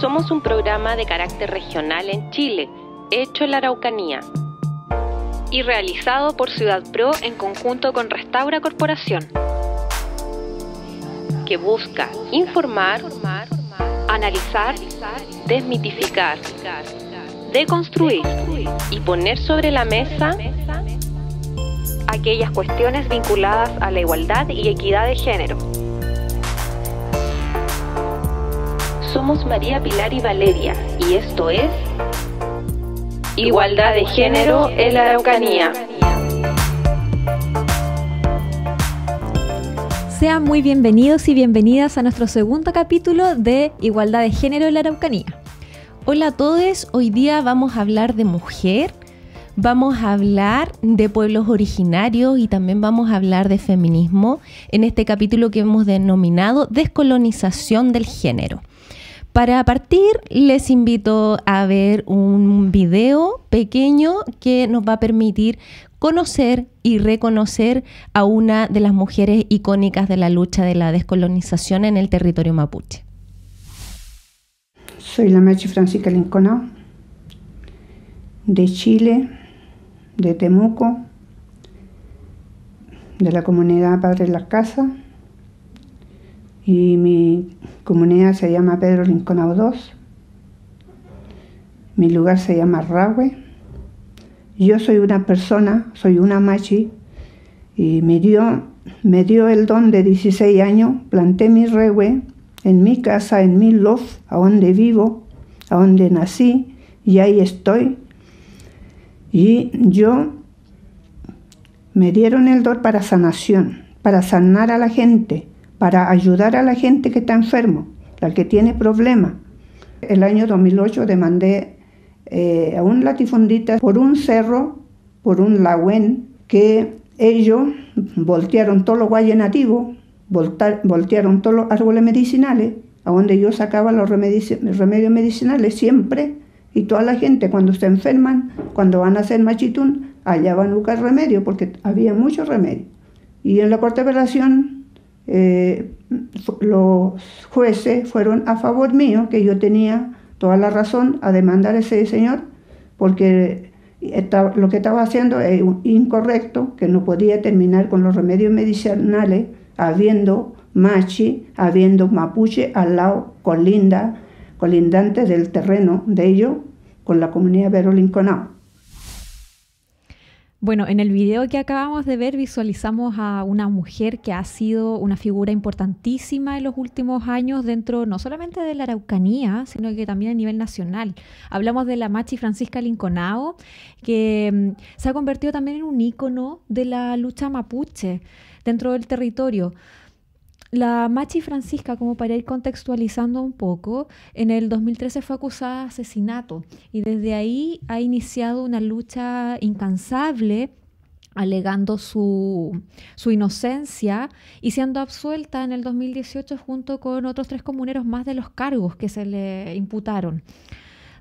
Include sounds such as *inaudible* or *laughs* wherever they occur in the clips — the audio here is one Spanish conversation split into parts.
Somos un programa de carácter regional en Chile, hecho en la Araucanía y realizado por Ciudad Pro en conjunto con Restaura Corporación, que busca informar, analizar, desmitificar, deconstruir y poner sobre la mesa aquellas cuestiones vinculadas a la igualdad y equidad de género somos María Pilar y Valeria y esto es Igualdad de Género en la Araucanía. Sean muy bienvenidos y bienvenidas a nuestro segundo capítulo de Igualdad de Género en la Araucanía. Hola a todos, hoy día vamos a hablar de mujer, vamos a hablar de pueblos originarios y también vamos a hablar de feminismo en este capítulo que hemos denominado Descolonización del Género. Para partir, les invito a ver un video pequeño que nos va a permitir conocer y reconocer a una de las mujeres icónicas de la lucha de la descolonización en el territorio mapuche. Soy la Machi Francisca Lincona de Chile, de Temuco, de la comunidad Padre de las Casas y mi comunidad se llama Pedro Rincón II. Mi lugar se llama Rahue. Yo soy una persona, soy una machi y me dio, me dio el don de 16 años, planté mi rehue en mi casa, en mi lof, a donde vivo, a donde nací y ahí estoy. Y yo me dieron el don para sanación, para sanar a la gente para ayudar a la gente que está enfermo, la que tiene problemas. El año 2008 demandé eh, a un latifundista por un cerro, por un lagüen, que ellos voltearon todos los guayes nativos, voltearon todos los árboles medicinales, a donde yo sacaba los remedios medicinales siempre, y toda la gente cuando se enferman, cuando van a hacer machitún, allá van a remedio, porque había mucho remedio Y en la Corte de Apelación eh, los jueces fueron a favor mío, que yo tenía toda la razón a demandar a ese señor, porque lo que estaba haciendo es incorrecto, que no podía terminar con los remedios medicinales, habiendo machi, habiendo mapuche al lado, colinda, colindantes del terreno de ellos, con la comunidad Vero bueno, en el video que acabamos de ver visualizamos a una mujer que ha sido una figura importantísima en los últimos años dentro no solamente de la Araucanía, sino que también a nivel nacional. Hablamos de la Machi Francisca Linconao, que mm, se ha convertido también en un ícono de la lucha mapuche dentro del territorio. La Machi Francisca, como para ir contextualizando un poco, en el 2013 fue acusada de asesinato y desde ahí ha iniciado una lucha incansable alegando su, su, inocencia y siendo absuelta en el 2018 junto con otros tres comuneros más de los cargos que se le imputaron.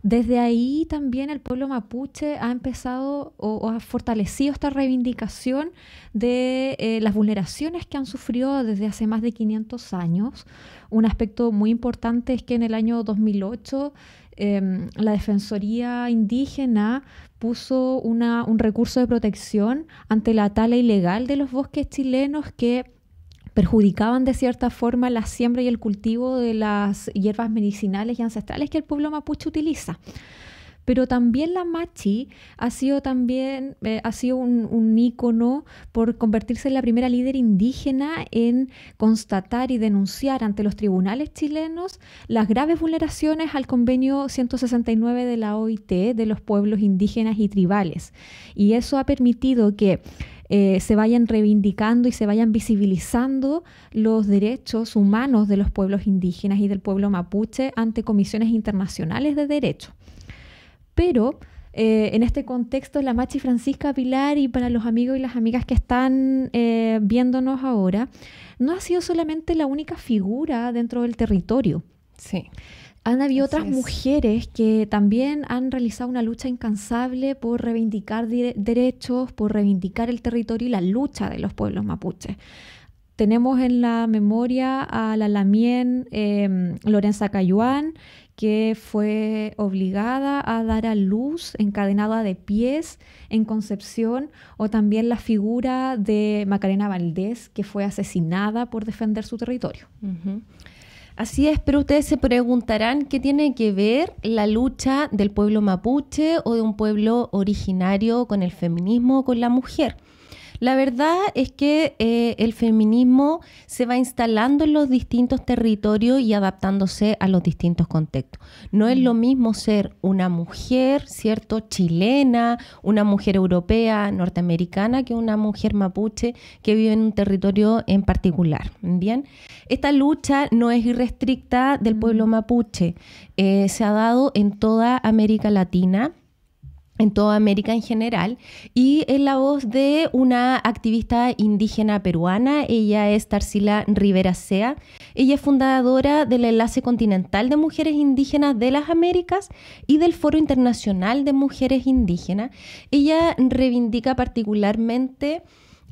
Desde ahí también el pueblo mapuche ha empezado o, ha fortalecido esta reivindicación de eh, las vulneraciones que han sufrido desde hace más de 500 años. Un aspecto muy importante es que en el año 2008 em, la Defensoría Indígena puso un recurso de protección ante la tala ilegal de los bosques chilenos que perjudicaban de cierta forma la siembra y el cultivo de las hierbas medicinales y ancestrales que el pueblo mapuche utiliza pero también la machi ha sido también eh, ha sido un, un, ícono por convertirse en la primera líder indígena en constatar y denunciar ante los tribunales chilenos las graves vulneraciones al convenio 169 de la OIT de los pueblos indígenas y tribales y eso ha permitido que eh, se vayan reivindicando y se vayan visibilizando los derechos humanos de los pueblos indígenas y del pueblo mapuche ante comisiones internacionales de derechos. Pero eh, en este contexto, la Machi Francisca Pilar y para los amigos y las amigas que están eh, viéndonos ahora, no ha sido solamente la única figura dentro del territorio. Sí. Han habido otras mujeres que también han realizado una lucha incansable por reivindicar derechos, por reivindicar el territorio y la lucha de los pueblos mapuches. Tenemos en la memoria a la Lamien em, Lorenza Cayuán, que fue obligada a dar a luz encadenada de pies en Concepción, o también la figura de Macarena Valdés, que fue asesinada por defender su territorio. Así es, pero ustedes se preguntarán qué tiene que ver la lucha del pueblo mapuche o de un pueblo originario con el feminismo o con la mujer. La verdad es que eh, el feminismo se va instalando en los distintos territorios y adaptándose a los distintos contextos. No es lo mismo ser una mujer, ¿cierto?, chilena, una mujer europea, norteamericana, que una mujer mapuche que vive en un territorio en particular. Bien, esta lucha no es irrestricta del pueblo mm. mapuche, eh, se ha dado en toda América Latina en toda América en general, y es la voz de una activista indígena peruana, ella es Tarsila Rivera Sea, ella es fundadora del Enlace Continental de Mujeres Indígenas de las Américas y del Foro Internacional de Mujeres Indígenas, ella reivindica particularmente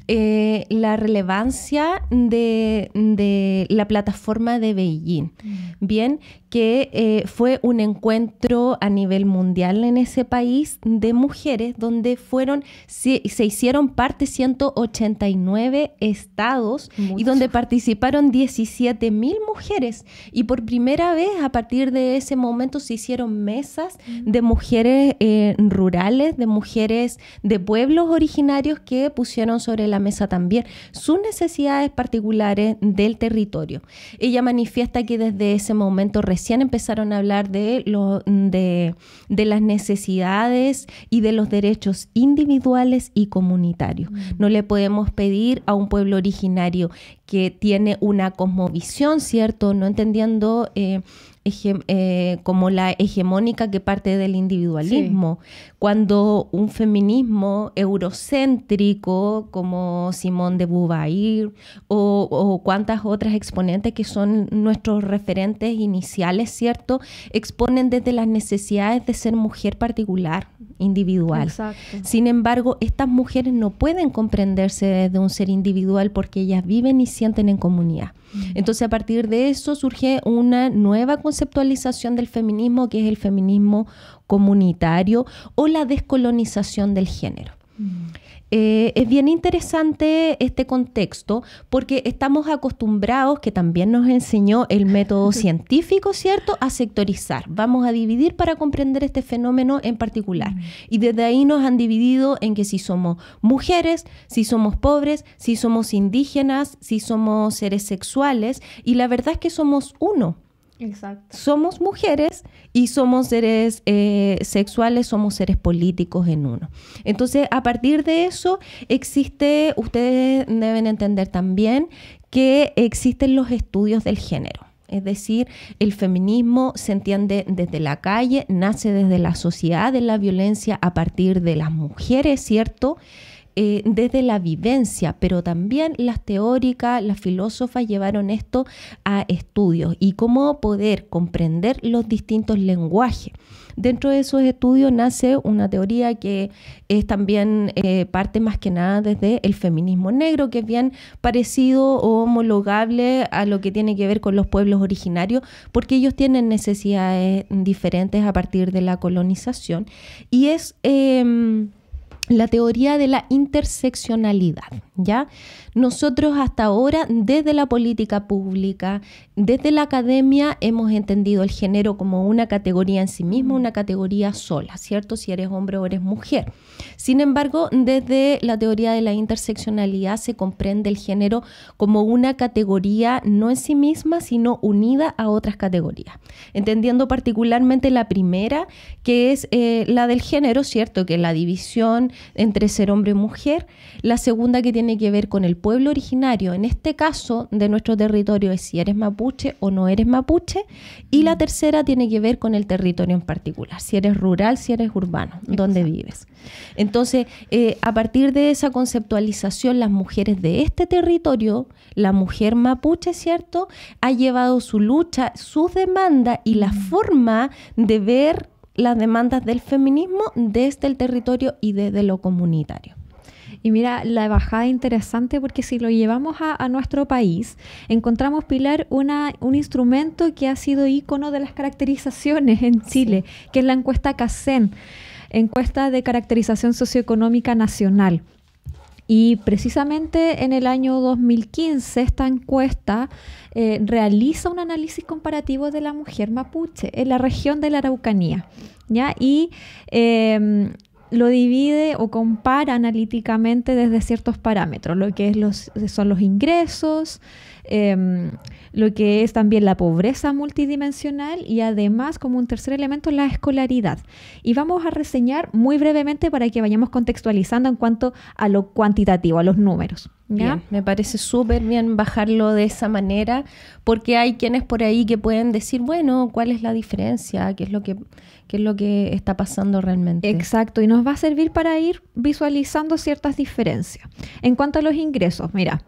eh, la relevancia de, la plataforma de Beijing. Mm. Bien, que eh, fue un encuentro a nivel mundial en ese país de mujeres donde fueron, se, hicieron parte 189 estados y donde participaron 17 mil mujeres. Y por primera vez a partir de ese momento se hicieron mesas mm. de mujeres eh, rurales, de mujeres de pueblos originarios que pusieron sobre la mesa también sus necesidades particulares del territorio. Ella manifiesta que desde ese momento recién empezaron a hablar de, lo, de, las necesidades y de los derechos individuales y comunitarios. Mm. No le podemos pedir a un pueblo originario que tiene una cosmovisión, ¿cierto? No entendiendo eh, eh, como la hegemónica que parte del individualismo. Cuando un feminismo eurocéntrico como Simone de Beauvoir o, o cuantas otras exponentes que son nuestros referentes iniciales, ¿cierto? Exponen desde las necesidades de ser mujer particular, individual. Sin embargo, estas mujeres no pueden comprenderse desde un ser individual porque ellas viven y sienten en comunidad. Entonces, a partir de eso surge una nueva conceptualización del feminismo, que es el feminismo comunitario o la descolonización del género. Eh, es bien interesante este contexto porque estamos acostumbrados, que también nos enseñó el método *laughs* científico, ¿cierto?, a sectorizar. Vamos a dividir para comprender este fenómeno en particular. Mm. Y desde ahí nos han dividido en que si somos mujeres, si somos pobres, si somos indígenas, si somos seres sexuales. Y la verdad es que somos uno. Exacto. Somos mujeres y somos seres eh, sexuales, somos seres políticos en uno. Entonces, a partir de eso, existe, ustedes deben entender también que existen los estudios del género. Es decir, el feminismo se entiende desde la calle, nace desde la sociedad de la violencia a partir de las mujeres, ¿cierto? Eh, desde la vivencia, pero también las teóricas, las filósofas llevaron esto a estudios y cómo poder comprender los distintos lenguajes. Dentro de esos estudios nace una teoría que es también eh, parte más que nada desde el feminismo negro, que es bien parecido o homologable a lo que tiene que ver con los pueblos originarios, porque ellos tienen necesidades diferentes a partir de la colonización. Y es... Em, la teoría de la interseccionalidad, ¿ya? Nosotros hasta ahora, desde la política pública, desde la academia, hemos entendido el género como una categoría en sí misma, una categoría sola, ¿cierto? Si eres hombre o eres mujer. Sin embargo, desde la teoría de la interseccionalidad se comprende el género como una categoría no en sí misma, sino unida a otras categorías, entendiendo particularmente la primera, que es eh, la del género, ¿cierto? Que la división entre ser hombre y mujer, la segunda que tiene que ver con el pueblo originario, en este caso de nuestro territorio es si eres mapuche o no eres mapuche, y la mm. tercera tiene que ver con el territorio en particular, si eres rural, si eres urbano, dónde vives. Entonces, eh, a partir de esa conceptualización, las mujeres de este territorio, la mujer mapuche, ¿cierto?, ha llevado su lucha, sus demandas y la mm. forma de ver las demandas del feminismo desde el territorio y desde lo comunitario. Y mira, la bajada interesante porque si lo llevamos a, nuestro país, encontramos, Pilar, un instrumento que ha sido ícono de las caracterizaciones en Chile, que es la encuesta CASEN, encuesta de caracterización socioeconómica nacional. Y precisamente en el año 2015 esta encuesta eh, realiza un análisis comparativo de la mujer mapuche en la región de la Araucanía. ¿ya? Y em, lo divide o compara analíticamente desde ciertos parámetros, lo que es los, son los ingresos, em, lo que es también la pobreza multidimensional y además como un tercer elemento la escolaridad. Y vamos a reseñar muy brevemente para que vayamos contextualizando en cuanto a lo cuantitativo, a los números. Me parece súper bien bajarlo de esa manera, porque hay quienes por ahí que pueden decir, bueno, ¿cuál es la diferencia? ¿Qué es lo que, qué es lo que está pasando realmente? Exacto, y nos va a servir para ir visualizando ciertas diferencias. En cuanto a los ingresos, mira,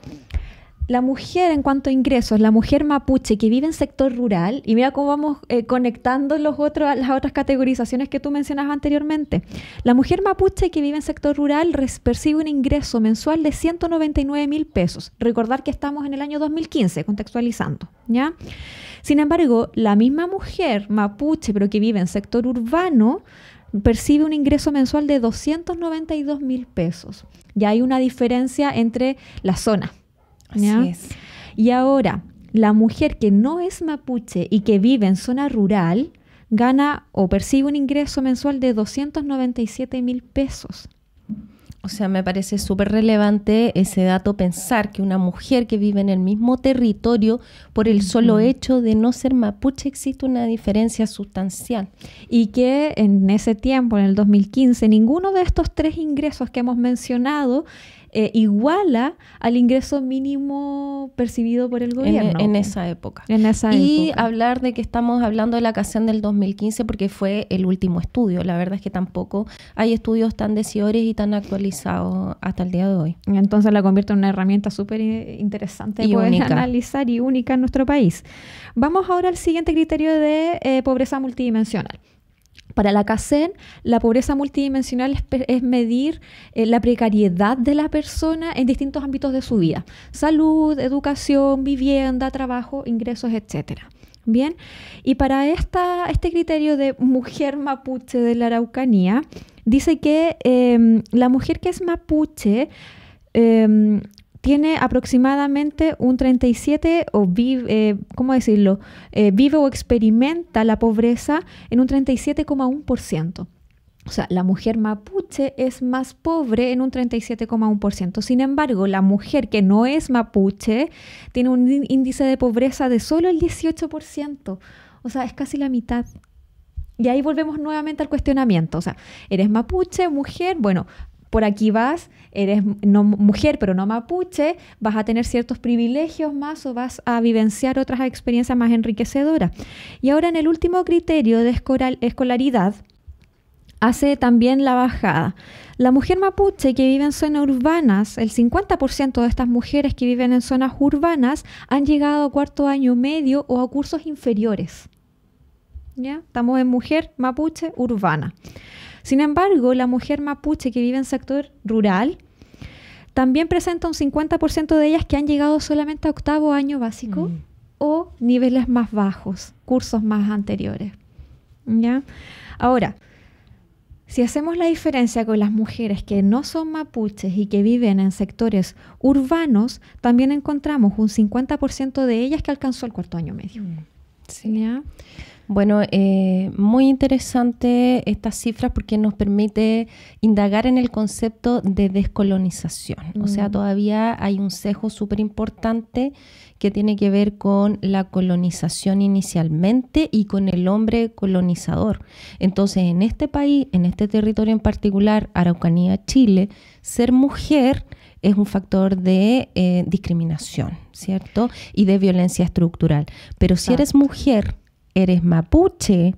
la mujer en cuanto a ingresos, la mujer mapuche que vive en sector rural, y mira cómo vamos eh, conectando las otras categorizaciones que tú mencionabas anteriormente, la mujer mapuche que vive en sector rural percibe un ingreso mensual de 199 mil pesos. Recordar que estamos en el año 2015, contextualizando. ¿ya? Sin embargo, la misma mujer mapuche, pero que vive en sector urbano, percibe un ingreso mensual de 292 mil pesos. Ya hay una diferencia entre las zonas. Y ahora, la mujer que no es mapuche y que vive en zona rural gana o percibe un ingreso mensual de 297 mil pesos. O sea, me parece súper relevante ese dato pensar que una mujer que vive en el mismo territorio, por el solo hecho de no ser mapuche, existe una diferencia sustancial. Y que en ese tiempo, en el 2015, ninguno de estos tres ingresos que hemos mencionado eh, iguala al ingreso mínimo percibido por el e, gobierno. En, esa época. y hablar de que estamos hablando de la ocasión del 2015 porque fue el último estudio. La verdad es que tampoco hay estudios tan decidores y tan actualizados hasta el día de hoy. Entonces la convierte en una herramienta súper eh, interesante de y única. analizar y única en nuestro país. Vamos ahora al siguiente criterio de eh, pobreza multidimensional. Para la CACEN, la pobreza multidimensional es, medir eh, la precariedad de la persona en distintos ámbitos de su vida. Salud, educación, vivienda, trabajo, ingresos, etcétera. Bien, y para esta, este criterio de mujer mapuche de la Araucanía, dice que em, la mujer que es mapuche em, tiene aproximadamente un 37 o vive, eh, ¿cómo decirlo? Eh, vive o experimenta la pobreza en un 37,1%. O sea, la mujer mapuche es más pobre en un 37,1%. Sin embargo, la mujer que no es mapuche tiene un índice de pobreza de solo el 18%. O sea, es casi la mitad. Y ahí volvemos nuevamente al cuestionamiento. O sea, ¿eres mapuche, mujer? Bueno, por aquí vas, eres mujer pero no mapuche, vas a tener ciertos privilegios más o vas a vivenciar otras experiencias más enriquecedoras. Y ahora en el último criterio de escolaridad, hace también la bajada. La mujer mapuche que vive en zonas urbanas, el 50% de estas mujeres que viven en zonas urbanas han llegado a cuarto año medio o a cursos inferiores. ¿Ya? Estamos en mujer mapuche urbana. Sin embargo, la mujer mapuche que vive en sector rural también presenta un 50% de ellas que han llegado solamente a octavo año básico mm. o niveles más bajos, cursos más anteriores. ¿Ya? Ahora, si hacemos la diferencia con las mujeres que no son mapuches y que viven en sectores urbanos, también encontramos un 50% de ellas que alcanzó el cuarto año medio. Mm, sí. Bueno, eh, muy interesante estas cifras porque nos permite indagar en el concepto de descolonización. O sea, mm. todavía hay un cejo súper importante que tiene que ver con la colonización inicialmente y con el hombre colonizador. Entonces, en este país, en este territorio en particular, Araucanía, Chile, ser mujer es un factor de eh, discriminación, ¿cierto? Y de violencia estructural. Pero si eres mujer, eres mapuche,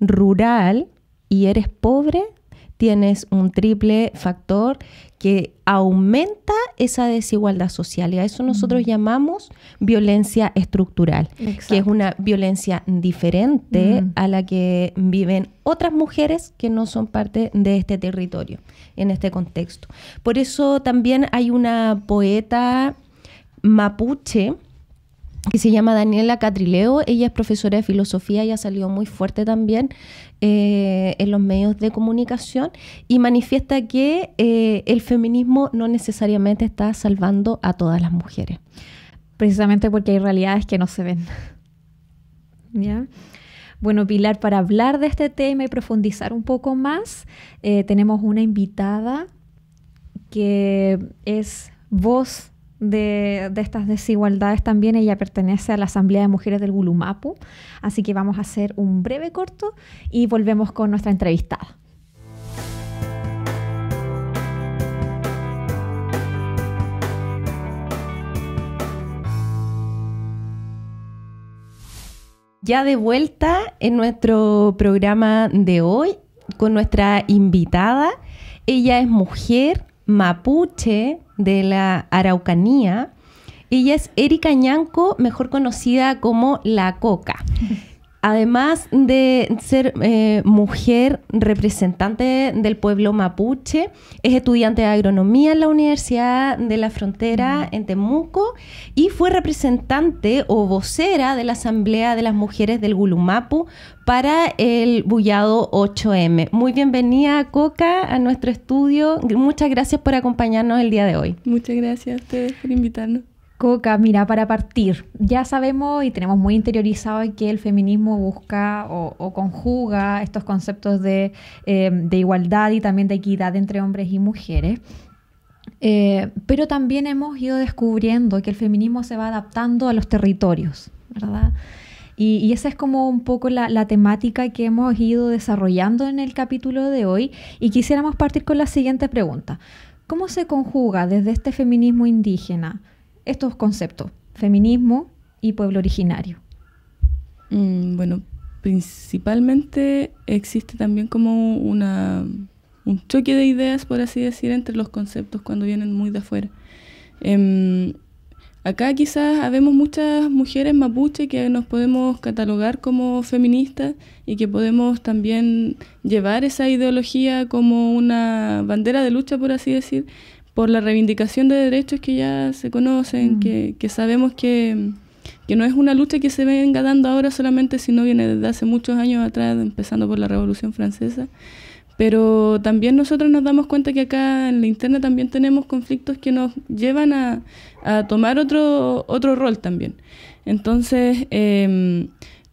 rural y eres pobre, tienes un triple factor que aumenta esa desigualdad social y a eso nosotros mm. llamamos violencia estructural, que es una violencia diferente mm. a la que viven otras mujeres que no son parte de este territorio, en este contexto. Por eso también hay una poeta mapuche, que se llama Daniela Catrileo. Ella es profesora de filosofía y ha salido muy fuerte también eh, en los medios de comunicación y manifiesta que eh, el feminismo no necesariamente está salvando a todas las mujeres. Precisamente porque hay realidades que no se ven. *laughs* Bueno, Pilar, para hablar de este tema y profundizar un poco más, eh, tenemos una invitada que es voz de, estas desigualdades también. Ella pertenece a la Asamblea de Mujeres del Gulumapu, así que vamos a hacer un breve corto y volvemos con nuestra entrevistada. Ya de vuelta en nuestro programa de hoy con nuestra invitada. Ella es mujer, mapuche de la Araucanía. Ella es Erika Ñanco, mejor conocida como La Coca además de ser eh, mujer representante del pueblo mapuche, es estudiante de agronomía en la Universidad de la Frontera en Temuco y fue representante o vocera de la Asamblea de las Mujeres del Gulumapu para el Bullado 8M. Muy bienvenida, Coca, a nuestro estudio. Muchas gracias por acompañarnos el día de hoy. Muchas gracias a ustedes por invitarnos. Coca, mira, para partir, ya sabemos y tenemos muy interiorizado que el feminismo busca o, conjuga estos conceptos eh, de, igualdad y también de equidad entre hombres y mujeres. Eh, pero también hemos ido descubriendo que el feminismo se va adaptando a los territorios, ¿verdad? Y, esa es como un poco la, temática que hemos ido desarrollando en el capítulo de hoy. Y quisiéramos partir con la siguiente pregunta. ¿Cómo se conjuga desde este feminismo indígena estos conceptos, feminismo y pueblo originario? Mm, bueno, principalmente existe también como una, un choque de ideas, por así decir, entre los conceptos cuando vienen muy de afuera. Em, acá quizás habemos muchas mujeres mapuche que nos podemos catalogar como feministas y que podemos también llevar esa ideología como una bandera de lucha, por así decir, por la reivindicación de derechos que ya se conocen, mm. que, sabemos que, no es una lucha que se venga dando ahora solamente, sino viene desde hace muchos años atrás, empezando por la Revolución Francesa. Pero también nosotros nos damos cuenta que acá en la interna también tenemos conflictos que nos llevan a, a tomar otro, otro rol también. Entonces, em,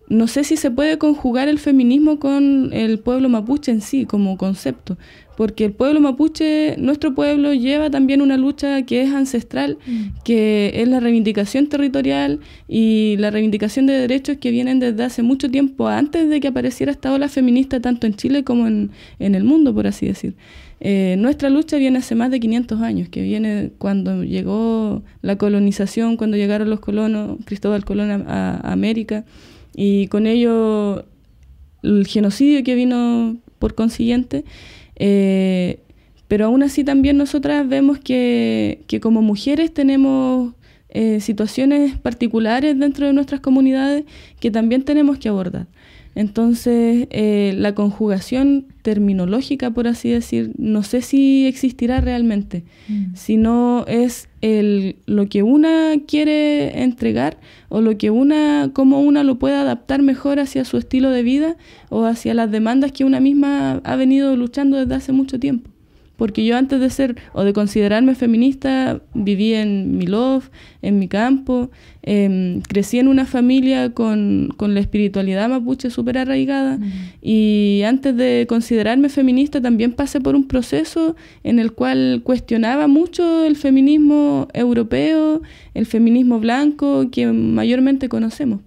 no sé si se puede conjugar el feminismo con el pueblo mapuche en sí, como concepto porque el pueblo mapuche, nuestro pueblo, lleva también una lucha que es ancestral, mm. que es la reivindicación territorial y la reivindicación de derechos que vienen desde hace mucho tiempo, antes de que apareciera esta ola feminista tanto en Chile como en, el mundo, por así decir. Eh, nuestra lucha viene hace más de 500 años, que viene cuando llegó la colonización, cuando llegaron los colonos, Cristóbal Colón a América, y con ello el genocidio que vino por consiguiente. Eh, pero aún así también nosotras vemos que, como mujeres tenemos eh, situaciones particulares dentro de nuestras comunidades que también tenemos que abordar. Entonces, eh, la conjugación terminológica, por así decir, no sé si existirá realmente, mm. Si sino es el, lo que una quiere entregar o lo que una, cómo una lo puede adaptar mejor hacia su estilo de vida o hacia las demandas que una misma ha venido luchando desde hace mucho tiempo porque yo antes de ser o de considerarme feminista viví en mi love, en mi campo, em, crecí en una familia con, la espiritualidad mapuche súper arraigada y antes de considerarme feminista también pasé por un proceso en el cual cuestionaba mucho el feminismo europeo, el feminismo blanco que mayormente conocemos.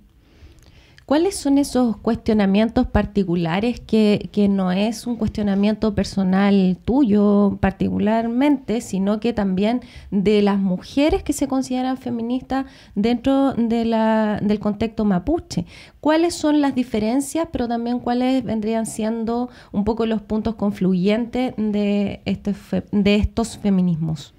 ¿Cuáles son esos cuestionamientos particulares que, no es un cuestionamiento personal tuyo particularmente, sino que también de las mujeres que se consideran feministas dentro del contexto mapuche? ¿Cuáles son las diferencias, pero también cuáles vendrían siendo un poco los puntos confluyentes de, este de estos feminismos?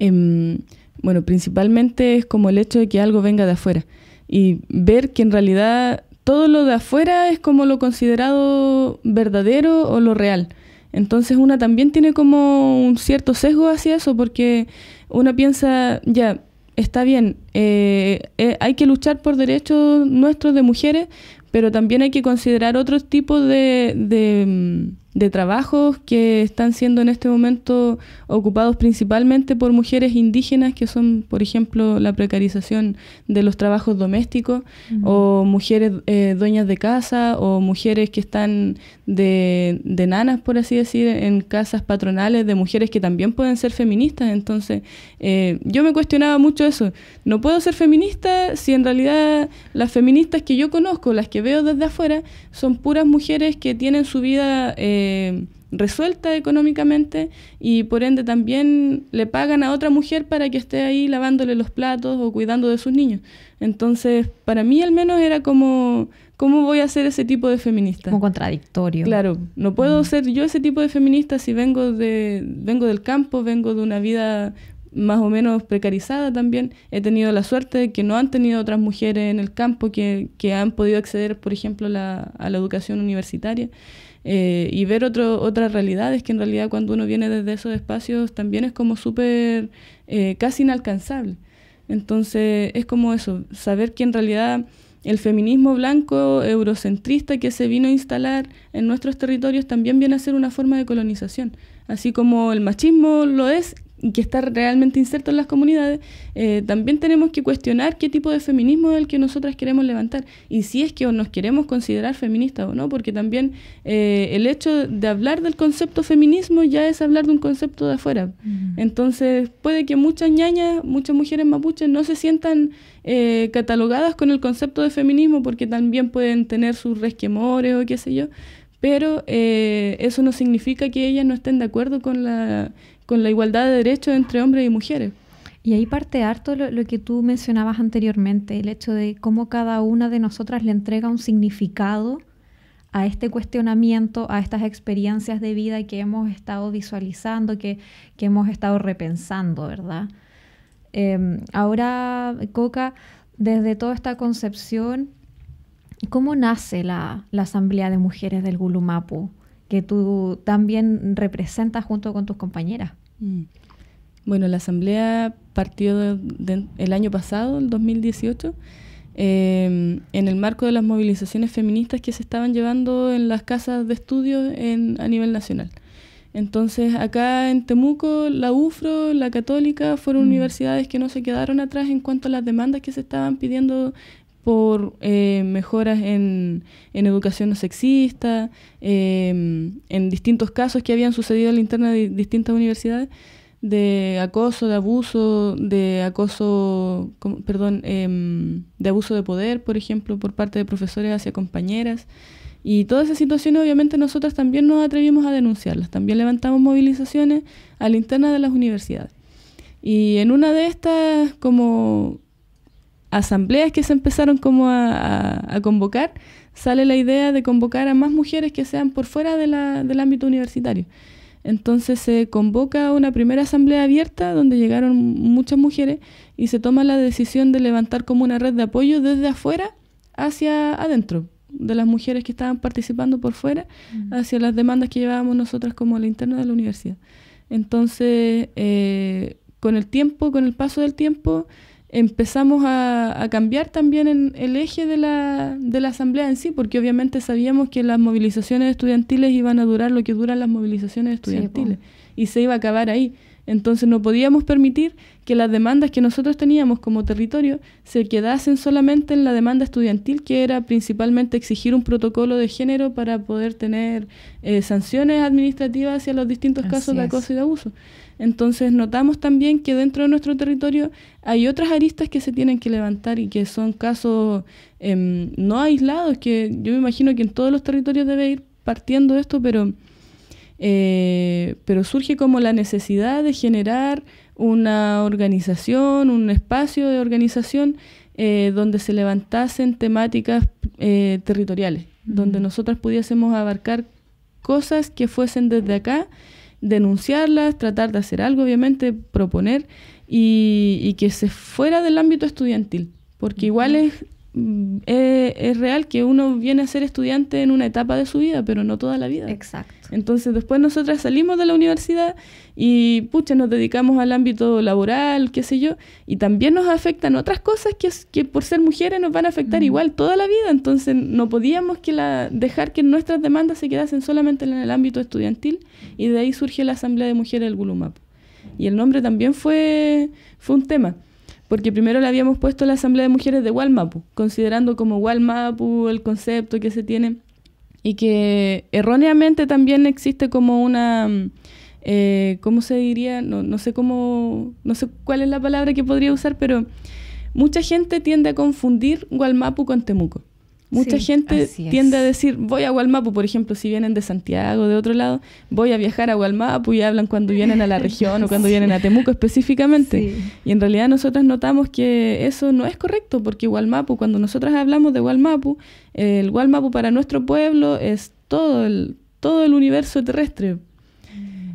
Em, bueno, principalmente es como el hecho de que algo venga de afuera y ver que en realidad todo lo de afuera es como lo considerado verdadero o lo real. Entonces una también tiene como un cierto sesgo hacia eso porque una piensa, ya, está bien, eh, eh, hay que luchar por derechos nuestros de mujeres, pero también hay que considerar otros tipos de mm, de trabajos que están siendo en este momento ocupados principalmente por mujeres indígenas, que son, por ejemplo, la precarización de los trabajos domésticos, o mujeres eh, dueñas de casa, o mujeres que están de, nanas, por así decir, en casas patronales, de mujeres que también pueden ser feministas. Entonces, eh, yo me cuestionaba mucho eso. No puedo ser feminista si en realidad las feministas que yo conozco, las que veo desde afuera, son puras mujeres que tienen su vida... Eh, eh, resuelta económicamente y por ende también le pagan a otra mujer para que esté ahí lavándole los platos o cuidando de sus niños. Entonces, para mí al menos era como, ¿cómo voy a ser ese tipo de feminista? Como contradictorio. Claro, no puedo mm. ser yo ese tipo de feminista si vengo, de, vengo del campo, vengo de una vida más o menos precarizada también. He tenido la suerte de que no han tenido otras mujeres en el campo que, que han podido acceder, por ejemplo, a la educación universitaria. Eh, y ver otras realidades que en realidad cuando uno viene desde esos espacios también es como súper eh, casi inalcanzable. Entonces es como eso, saber que en realidad el feminismo blanco eurocentrista que se vino a instalar en nuestros territorios también viene a ser una forma de colonización, así como el machismo lo es que está realmente inserto en las comunidades, eh, también tenemos que cuestionar qué tipo de feminismo es el que nosotras queremos levantar y si es que nos queremos considerar feministas o no, porque también eh, el hecho de hablar del concepto feminismo ya es hablar de un concepto de afuera. Entonces puede que muchas ñañas, muchas mujeres mapuches no se sientan eh, catalogadas con el concepto de feminismo porque también pueden tener sus resquemores o qué sé yo, pero eso no significa que ellas no estén de acuerdo con la con la igualdad de derechos entre hombres y mujeres. Y ahí parte harto lo, que tú mencionabas anteriormente, el hecho de cómo cada una de nosotras le entrega un significado a este cuestionamiento, a estas experiencias de vida que hemos estado visualizando, que, hemos estado repensando, ¿verdad? Em, ahora, Coca, desde toda esta concepción, ¿cómo nace la, la Asamblea de Mujeres del Gulumapu, que tú también representas junto con tus compañeras? Mm. Bueno, la asamblea partió el año pasado, el 2018, em, en el marco de las movilizaciones feministas que se estaban llevando en las casas de estudio en, a nivel nacional. Entonces, acá en Temuco, la UFRO, la Católica, fueron mm. universidades que no se quedaron atrás en cuanto a las demandas que se estaban pidiendo por eh, mejoras en, en, educación no sexista, eh, en distintos casos que habían sucedido al la interna de distintas universidades, de acoso, de abuso, de acoso, perdón, em, de abuso de poder, por ejemplo, por parte de profesores hacia compañeras. Y todas esas situaciones obviamente nosotras también nos atrevimos a denunciarlas, también levantamos movilizaciones a la interna de las universidades. Y en una de estas, como asambleas que se empezaron como a, convocar, sale la idea de convocar a más mujeres que sean por fuera del ámbito universitario. Entonces se convoca una primera asamblea abierta donde llegaron muchas mujeres y se toma la decisión de levantar como una red de apoyo desde afuera hacia adentro, de las mujeres que estaban participando por fuera, mm. hacia las demandas que llevábamos nosotras como la interna de la universidad. Entonces, eh, con el tiempo, con el paso del tiempo, empezamos a, cambiar también en el eje de la, de la asamblea en sí, porque obviamente sabíamos que las movilizaciones estudiantiles iban a durar lo que duran las movilizaciones estudiantiles y se iba a acabar ahí. Entonces no podíamos permitir que las demandas que nosotros teníamos como territorio se quedasen solamente en la demanda estudiantil, que era principalmente exigir un protocolo de género para poder tener eh, sanciones administrativas hacia los distintos casos de acoso y de abuso. Entonces notamos también que dentro de nuestro territorio hay otras aristas que se tienen que levantar y que son casos em, no aislados, que yo me imagino que en todos los territorios debe ir partiendo esto, pero, eh, pero surge como la necesidad de generar una organización, un espacio de organización eh, donde se levantasen temáticas eh, territoriales, donde nosotras pudiésemos abarcar cosas que fuesen desde acá denunciarlas, tratar de hacer algo, obviamente, proponer y, que se fuera del ámbito estudiantil, porque igual mm, es, es, real que uno viene a ser estudiante en una etapa de su vida, pero no toda la vida. Exacto. Entonces después nosotras salimos de la universidad y pucha, nos dedicamos al ámbito laboral, qué sé yo, y también nos afectan otras cosas que, que por ser mujeres nos van a afectar igual toda la vida, entonces no podíamos que la, dejar que nuestras demandas se quedasen solamente en el ámbito estudiantil y de ahí surge la Asamblea de Mujeres del Gulumap. Y el nombre también fue, fue un tema porque primero le habíamos puesto la Asamblea de Mujeres de Walmapu, considerando como Walmapu el concepto que se tiene y que erróneamente también existe como una, mm, eh, ¿cómo se diría? No, no, sé cómo, no sé cuál es la palabra que podría usar, pero mucha gente tiende a confundir Gualmapu con Temuco. Mucha gente tiende a decir, voy a Gualmapu, por ejemplo, si vienen de Santiago, de otro lado, voy a viajar a Gualmapu y hablan cuando vienen a la *laughs* región o cuando vienen a Temuco específicamente. Y en realidad nosotras notamos que eso no es correcto, porque Gualmapu, cuando nosotras hablamos de Gualmapu, el Gualmapu para nuestro pueblo es todo el, todo el universo terrestre. Mm.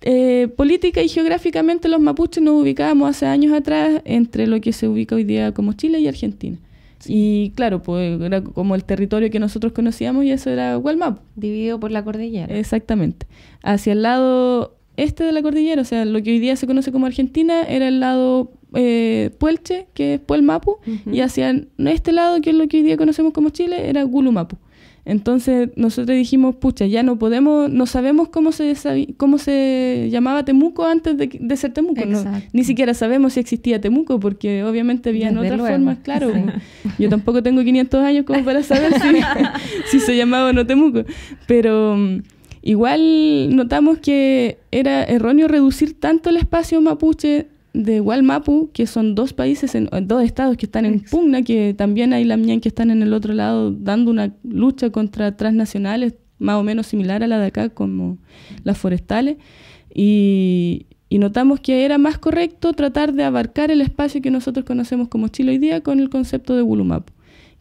Eh, política y geográficamente los mapuches nos ubicábamos hace años atrás entre lo que se ubica hoy día como Chile y Argentina. Y claro, pues era como el territorio que nosotros conocíamos y eso era mapu Dividido por la cordillera. Exactamente. Hacia el lado este de la cordillera, o sea, lo que hoy día se conoce como Argentina, era el lado eh, Puelche, que es Puelmapu, y hacia este lado, que es lo que hoy día conocemos como Chile, era Gulumapu. Entonces nosotros dijimos, pucha, ya no podemos, no sabemos cómo se, cómo se llamaba Temuco antes de, ser Temuco. ni siquiera sabemos si existía Temuco, porque obviamente había otras formas, claro. Yo tampoco tengo 500 años como para saber *laughs* si se llamaba o no Temuco. Pero mm, igual notamos que era erróneo reducir tanto el espacio mapuche de Walmapu, que son dos países, en, eh, dos estados que están en pugna, que también hay Lamñán que están en el otro lado dando una lucha contra transnacionales más o menos similar a la de acá, como las forestales, y, y notamos que era más correcto tratar de abarcar el espacio que nosotros conocemos como Chile hoy día con el concepto de Wulumapu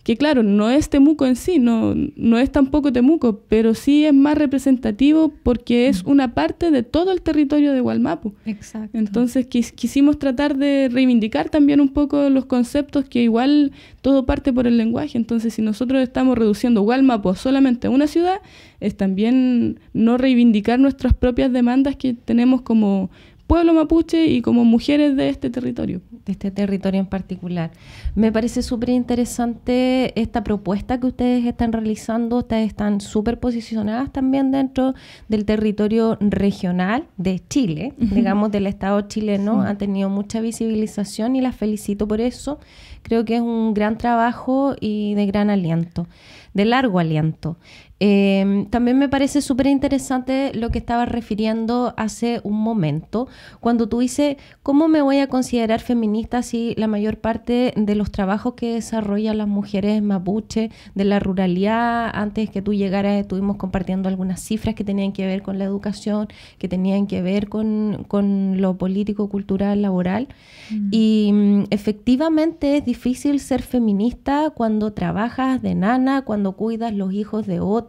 que claro, no es Temuco en sí, no, no es tampoco Temuco, pero sí es más representativo porque es una parte de todo el territorio de Gualmapu. Exacto. Entonces quisimos tratar de reivindicar también un poco los conceptos que igual todo parte por el lenguaje. Entonces, si nosotros estamos reduciendo solamente a solamente una ciudad, es también no reivindicar nuestras propias demandas que tenemos como pueblo mapuche y como mujeres de este territorio. De este territorio en particular. Me parece súper interesante esta propuesta que ustedes están realizando. Ustedes están súper posicionadas también dentro del territorio regional de Chile, digamos del Estado chileno. Ha tenido mucha visibilización y las felicito por eso. Creo que es un gran trabajo y de gran aliento, de largo aliento. Em, también me parece súper interesante lo que estabas refiriendo hace un momento, cuando tú dices, ¿cómo me voy a considerar feminista si la mayor parte de los trabajos que desarrollan las mujeres mapuche de la ruralidad, antes que tú llegaras estuvimos compartiendo algunas cifras que tenían que ver con la educación, que tenían que ver con, con lo político, cultural, laboral? Mm. Y mm, efectivamente es difícil ser feminista cuando trabajas de nana, cuando cuidas los hijos de otros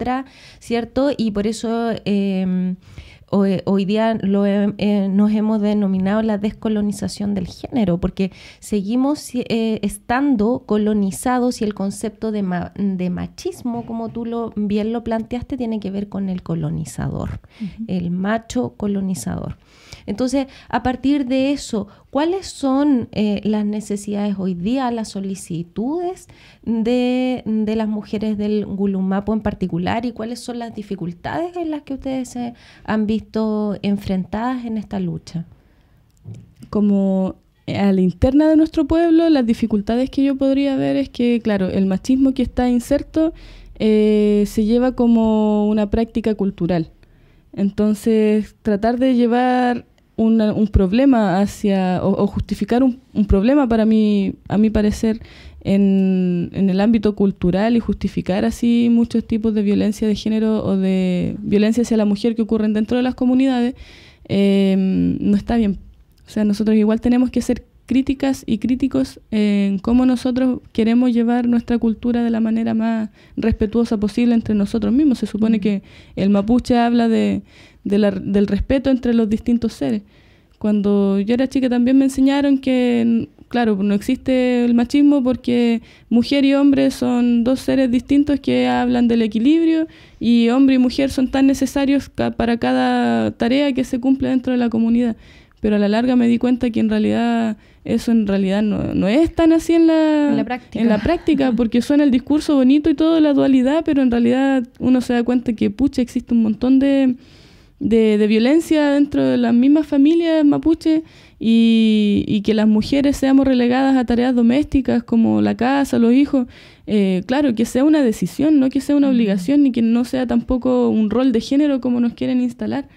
¿cierto? Y por eso... Em, hoy, día eh, nos hemos denominado la descolonización del género, porque seguimos eh, estando colonizados y el concepto de, machismo, como tú lo, bien lo planteaste, tiene que ver con el colonizador, el macho colonizador. Entonces, a partir de eso, ¿cuáles son eh, las necesidades hoy día, las solicitudes de, las mujeres del Gulumapo en particular y cuáles son las dificultades en las que ustedes se han visto enfrentadas en esta lucha? Como eh, a la interna de nuestro pueblo, las dificultades que yo podría ver es que, claro, el machismo que está inserto eh, se lleva como una práctica cultural. Entonces, tratar de llevar un problema hacia, o, justificar un, problema para mí, a mi parecer, en, en el ámbito cultural y justificar así muchos tipos de violencia de género o de violencia hacia la mujer que ocurren dentro de las comunidades, eh, no está bien. O sea, nosotros igual tenemos que ser críticas y críticos en cómo nosotros queremos llevar nuestra cultura de la manera más respetuosa posible entre nosotros mismos. Se supone mm. que el mapuche habla de, del respeto entre los distintos seres. Cuando yo era chica también me enseñaron que, claro, no existe el machismo porque mujer y hombre son dos seres distintos que hablan del equilibrio y hombre y mujer son tan necesarios para cada tarea que se cumple dentro de la comunidad. Pero a la larga me di cuenta que en realidad eso en realidad no, es tan así en la, práctica. porque suena el discurso bonito y todo, la dualidad, pero en realidad uno se da cuenta que, pucha, existe un montón de, de, violencia dentro de las mismas familias mapuche y, y, que las mujeres seamos relegadas a tareas domésticas como la casa, los hijos. Eh, claro, que sea una decisión, no que sea una obligación ni que no sea tampoco un rol de género como nos quieren instalar.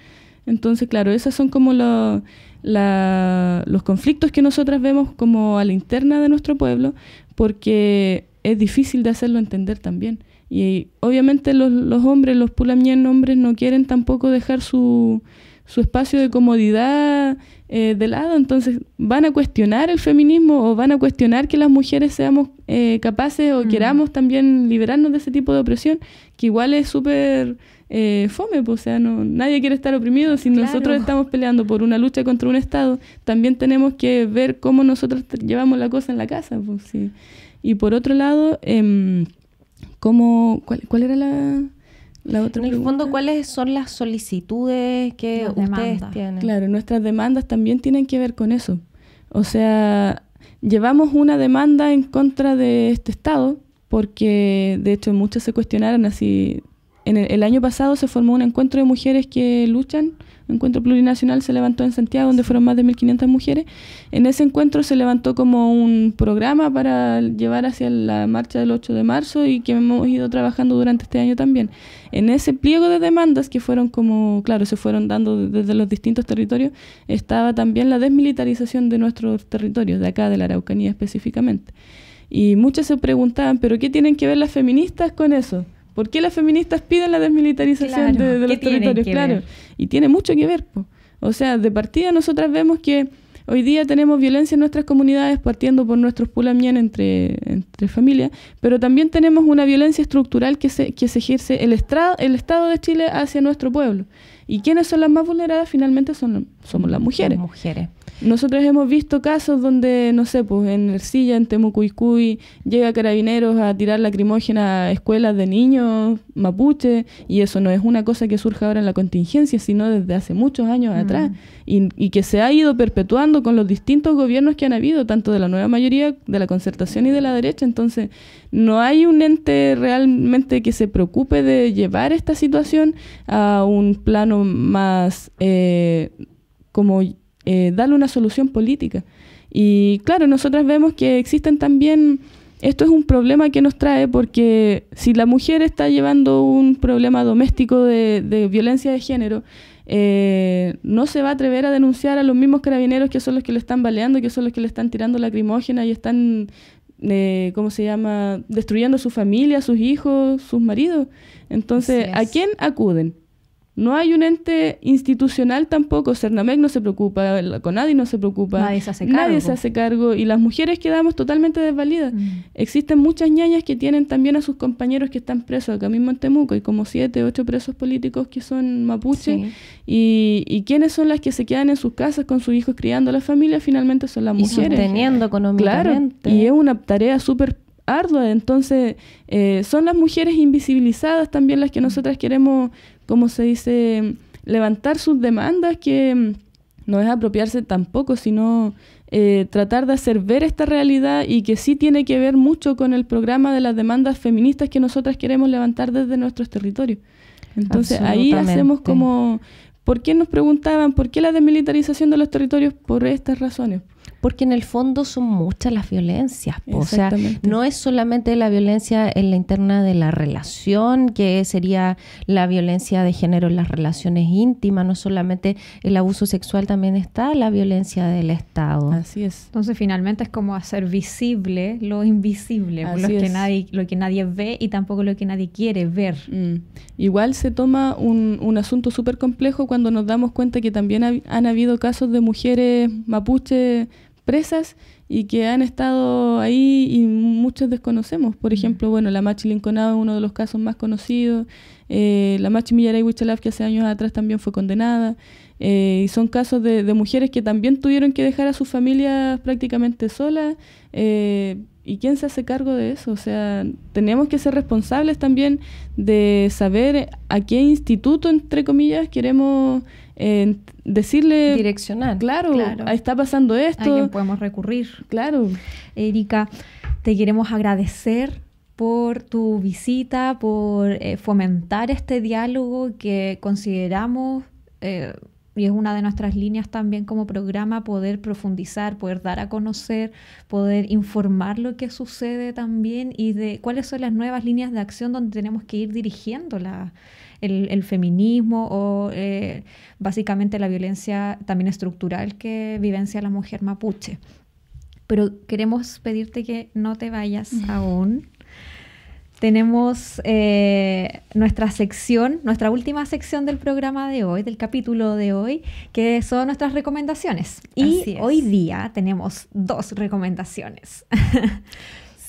Entonces, claro, esas son como los la, los conflictos que nosotras vemos como a la interna de nuestro pueblo, porque es difícil de hacerlo entender también. Y obviamente los, los hombres, los pulamien hombres, no quieren tampoco dejar su, su espacio de comodidad eh, de lado, entonces van a cuestionar el feminismo o van a cuestionar que las mujeres seamos eh, capaces o mm. queramos también liberarnos de ese tipo de opresión, que igual es súper eh, fome, pues, o sea, no, nadie quiere estar oprimido, si nosotros estamos peleando por una lucha contra un Estado, también tenemos que ver cómo nosotros llevamos la cosa en la casa. Pues, sí. Y por otro lado, em, ¿cómo, cuál, era la...? en el fondo, ¿cuáles son las solicitudes que ustedes tienen? Claro, nuestras demandas también tienen que ver con eso. O sea, llevamos una demanda en contra de este Estado, porque de hecho muchos se cuestionaron así. En el año pasado se formó un encuentro de mujeres que luchan encuentro plurinacional se levantó en Santiago, donde fueron más de 1.500 mujeres. En ese encuentro se levantó como un programa para llevar hacia la marcha del 8 de marzo y que hemos ido trabajando durante este año también. En ese pliego de demandas que fueron como, claro, se fueron dando desde los distintos territorios, estaba también la desmilitarización de nuestros territorios, de acá, de la Araucanía específicamente. Y muchas se preguntaban, ¿pero qué tienen que ver las feministas con eso? ¿Por qué las feministas piden la desmilitarización de, los territorios? Claro. Y tiene mucho que ver. O sea, de partida nosotras vemos que hoy día tenemos violencia en nuestras comunidades partiendo por nuestros pulamien entre, familias, pero también tenemos una violencia estructural que se, que ejerce el, el Estado de Chile hacia nuestro pueblo. ¿Y quiénes son las más vulneradas? Finalmente son, somos las mujeres. Las mujeres. Nosotros hemos visto casos donde, no sé, pues en Ercilla, en Temucuicuy, llega carabineros a tirar lacrimógena a escuelas de niños mapuche, y eso no es una cosa que surge ahora en la contingencia, sino desde hace muchos años mm. atrás, y, que se ha ido perpetuando con los distintos gobiernos que han habido, tanto de la nueva mayoría, de la concertación y de la derecha. Entonces, no hay un ente realmente que se preocupe de llevar esta situación a un plano más eh, como eh, darle una solución política. Y claro, nosotras vemos que existen también, esto es un problema que nos trae porque si la mujer está llevando un problema doméstico de, violencia de género, eh, no se va a atrever a denunciar a los mismos carabineros que son los que le están baleando, que son los que le están tirando lacrimógena y están, eh, ¿cómo se llama?, destruyendo su familia, sus hijos, sus maridos. Entonces, ¿a quién acuden? No hay un ente institucional tampoco. Cernamec no se preocupa, con nadie, no se preocupa. Nadie se hace cargo. se hace cargo y las mujeres quedamos totalmente desvalidas. Mm. Existen muchas ñañas que tienen también a sus compañeros que están presos acá mismo en Temuco. Hay como siete, ocho presos políticos que son mapuche. Y, y quiénes son las que se quedan en sus casas con sus hijos criando a la familia, finalmente son las mujeres. Y sosteniendo económicamente. y es una tarea súper ardua. Entonces, eh, son las mujeres invisibilizadas también las que nosotras queremos, como se dice, levantar sus demandas, que mm, no es apropiarse tampoco, sino eh, tratar de hacer ver esta realidad y que sí tiene que ver mucho con el programa de las demandas feministas que nosotras queremos levantar desde nuestros territorios. Entonces ahí hacemos como, ¿por qué nos preguntaban por qué la desmilitarización de los territorios? Por estas razones porque en el fondo son muchas las violencias. O sea, no es solamente la violencia en la interna de la relación, que sería la violencia de género en las relaciones íntimas, no solamente el abuso sexual, también está la violencia del Estado. Así es. Entonces, finalmente es como hacer visible lo invisible, lo que, nadie, lo que nadie ve y tampoco lo que nadie quiere ver. Mm. Igual se toma un, asunto súper complejo cuando nos damos cuenta que también han habido casos de mujeres mapuche y que han estado ahí y muchos desconocemos. Por mm. ejemplo, bueno, la Machi Linconado es uno de los casos más conocidos, eh, la Machi Millaray Huichalaf que hace años atrás también fue condenada, eh, y son casos de, mujeres que también tuvieron que dejar a sus familias prácticamente solas. Eh, ¿Y quién se hace cargo de eso? O sea, tenemos que ser responsables también de saber a qué instituto, entre comillas, queremos decirle... Direccionar. Claro, está pasando esto. A quién podemos recurrir. Claro. Erika, te queremos agradecer por tu visita, por eh, fomentar este diálogo que consideramos, eh, y es una de nuestras líneas también como programa, poder profundizar, poder dar a conocer, poder informar lo que sucede también y de cuáles son las nuevas líneas de acción donde tenemos que ir la el, feminismo o eh, básicamente la violencia también estructural que vivencia la mujer mapuche. Pero queremos pedirte que no te vayas aún. Tenemos eh, nuestra sección, nuestra última sección del programa de hoy, del capítulo de hoy, que son nuestras recomendaciones. Y hoy día tenemos dos recomendaciones. *laughs*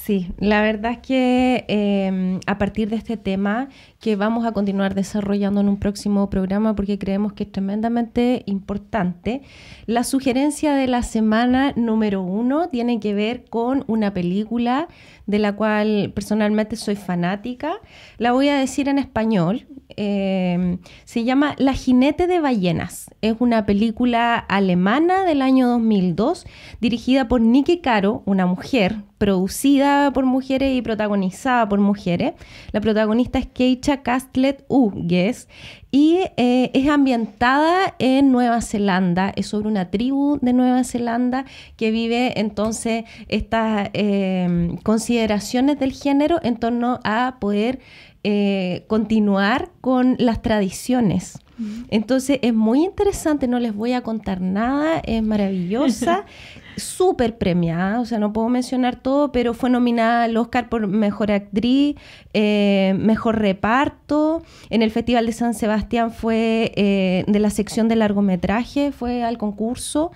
Sí, la verdad es que em, a partir de este tema que vamos a continuar desarrollando en un próximo programa porque creemos que es tremendamente importante. La sugerencia de la semana número uno tiene que ver con una película de la cual personalmente soy fanática. La voy a decir en español. Em, se llama La jinete de ballenas. Es una película alemana del año 2002 dirigida por Nike Caro, una mujer, producida por mujeres y protagonizada por mujeres. La protagonista es Keisha Castlet Hughes y eh, es ambientada en Nueva Zelanda, es sobre una tribu de Nueva Zelanda que vive entonces estas em, consideraciones del género en torno a poder eh, continuar con las tradiciones. Entonces es muy interesante, no les voy a contar nada, es maravillosa *laughs* súper premiada, o sea, no puedo mencionar todo, pero fue nominada al Oscar por Mejor Actriz, eh, Mejor Reparto, en el Festival de San Sebastián fue eh, de la sección de largometraje, fue al concurso.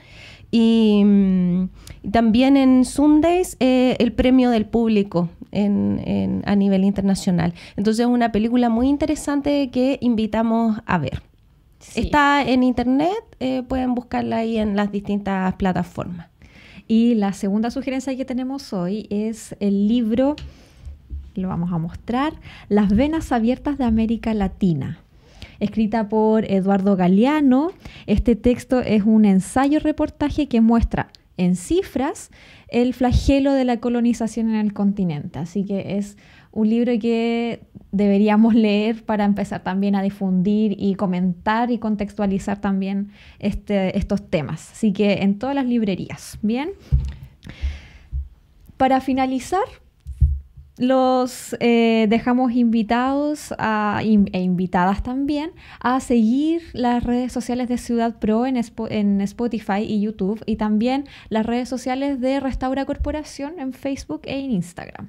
Y, mm, también en Sundays eh, el premio del público en, a nivel internacional. Entonces es una película muy interesante que invitamos a ver. Está en internet, pueden buscarla ahí en las distintas plataformas. Y la segunda sugerencia que tenemos hoy es el libro, lo vamos a mostrar, Las Venas Abiertas de América Latina. Escrita por Eduardo Galeano, este texto es un ensayo reportaje que muestra en cifras el flagelo de la colonización en el continente. Así que es un libro que deberíamos leer para empezar también a difundir y comentar y contextualizar también este, estos temas. Así que en todas las librerías, ¿bien? Para finalizar, los eh, dejamos invitados e invitadas también a seguir las redes sociales de Ciudad Pro en, Spotify y YouTube y también las redes sociales de Restaura Corporación en Facebook e en Instagram.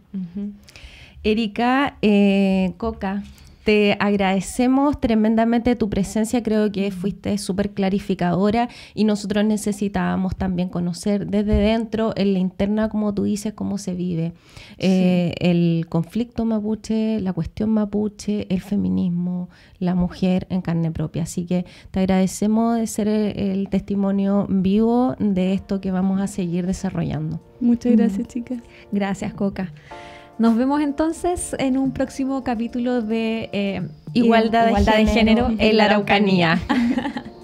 Erika eh, Coca, te agradecemos tremendamente tu presencia, creo que mm. fuiste súper clarificadora y nosotros necesitábamos también conocer desde dentro, en la interna, como tú dices, cómo se vive eh, el conflicto mapuche, la cuestión mapuche, el feminismo, la mujer en carne propia. Así que te agradecemos de ser el, testimonio vivo de esto que vamos a seguir desarrollando. Muchas mm. gracias, chicas. Gracias, Coca. Nos vemos entonces en un próximo capítulo de eh, igualdad, de Género, de género en la Araucanía. *laughs*